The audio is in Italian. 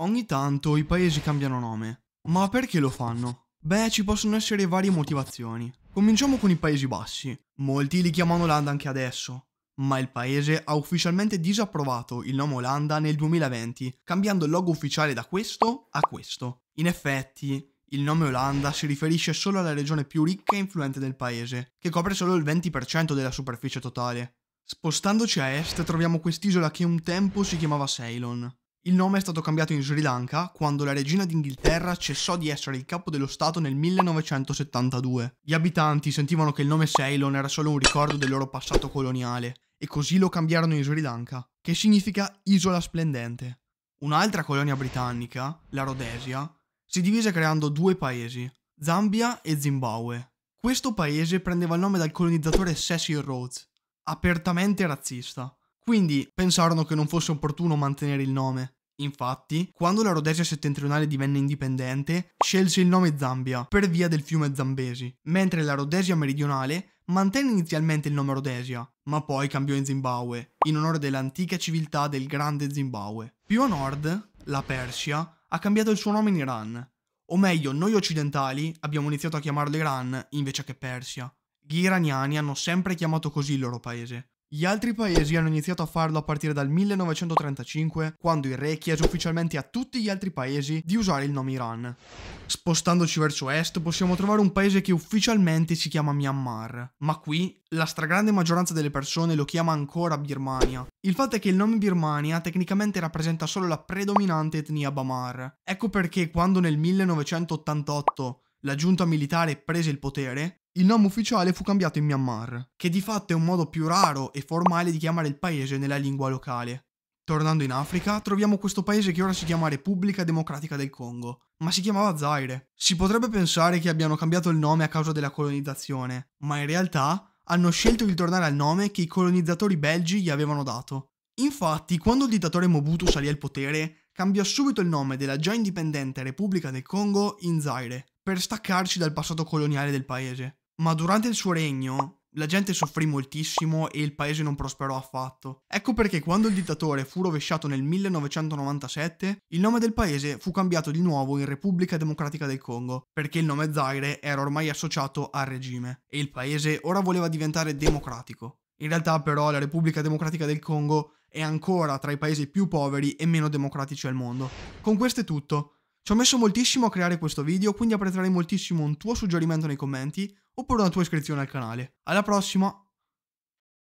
Ogni tanto i paesi cambiano nome. Ma perché lo fanno? Beh, ci possono essere varie motivazioni. Cominciamo con i Paesi Bassi. Molti li chiamano Olanda anche adesso. Ma il paese ha ufficialmente disapprovato il nome Olanda nel 2020, cambiando il logo ufficiale da questo a questo. In effetti, il nome Olanda si riferisce solo alla regione più ricca e influente del paese, che copre solo il 20% della superficie totale. Spostandoci a est troviamo quest'isola che un tempo si chiamava Ceylon. Il nome è stato cambiato in Sri Lanka quando la regina d'Inghilterra cessò di essere il capo dello Stato nel 1972. Gli abitanti sentivano che il nome Ceylon era solo un ricordo del loro passato coloniale e così lo cambiarono in Sri Lanka, che significa isola splendente. Un'altra colonia britannica, la Rhodesia, si divise creando due paesi, Zambia e Zimbabwe. Questo paese prendeva il nome dal colonizzatore Cecil Rhodes, apertamente razzista. Quindi pensarono che non fosse opportuno mantenere il nome Infatti, quando la Rhodesia settentrionale divenne indipendente, scelse il nome Zambia per via del fiume Zambesi, mentre la Rhodesia meridionale mantenne inizialmente il nome Rhodesia, ma poi cambiò in Zimbabwe, in onore dell'antica civiltà del Grande Zimbabwe. Più a nord, la Persia ha cambiato il suo nome in Iran, o meglio, noi occidentali abbiamo iniziato a chiamarlo Iran invece che Persia. Gli iraniani hanno sempre chiamato così il loro paese, gli altri paesi hanno iniziato a farlo a partire dal 1935, quando il re chiese ufficialmente a tutti gli altri paesi di usare il nome Iran. Spostandoci verso est possiamo trovare un paese che ufficialmente si chiama Myanmar, ma qui la stragrande maggioranza delle persone lo chiama ancora Birmania. Il fatto è che il nome Birmania tecnicamente rappresenta solo la predominante etnia Bamar. Ecco perché quando nel 1988 la giunta militare prese il potere, il nome ufficiale fu cambiato in Myanmar, che di fatto è un modo più raro e formale di chiamare il paese nella lingua locale. Tornando in Africa, troviamo questo paese che ora si chiama Repubblica Democratica del Congo, ma si chiamava Zaire. Si potrebbe pensare che abbiano cambiato il nome a causa della colonizzazione, ma in realtà hanno scelto di tornare al nome che i colonizzatori belgi gli avevano dato. Infatti, quando il dittatore Mobutu salì al potere, cambiò subito il nome della già indipendente Repubblica del Congo in Zaire, per staccarci dal passato coloniale del paese ma durante il suo regno la gente soffrì moltissimo e il paese non prosperò affatto. Ecco perché quando il dittatore fu rovesciato nel 1997, il nome del paese fu cambiato di nuovo in Repubblica Democratica del Congo, perché il nome Zaire era ormai associato al regime e il paese ora voleva diventare democratico. In realtà però la Repubblica Democratica del Congo è ancora tra i paesi più poveri e meno democratici al mondo. Con questo è tutto. Ci ho messo moltissimo a creare questo video, quindi apprezzerei moltissimo un tuo suggerimento nei commenti oppure una tua iscrizione al canale. Alla prossima!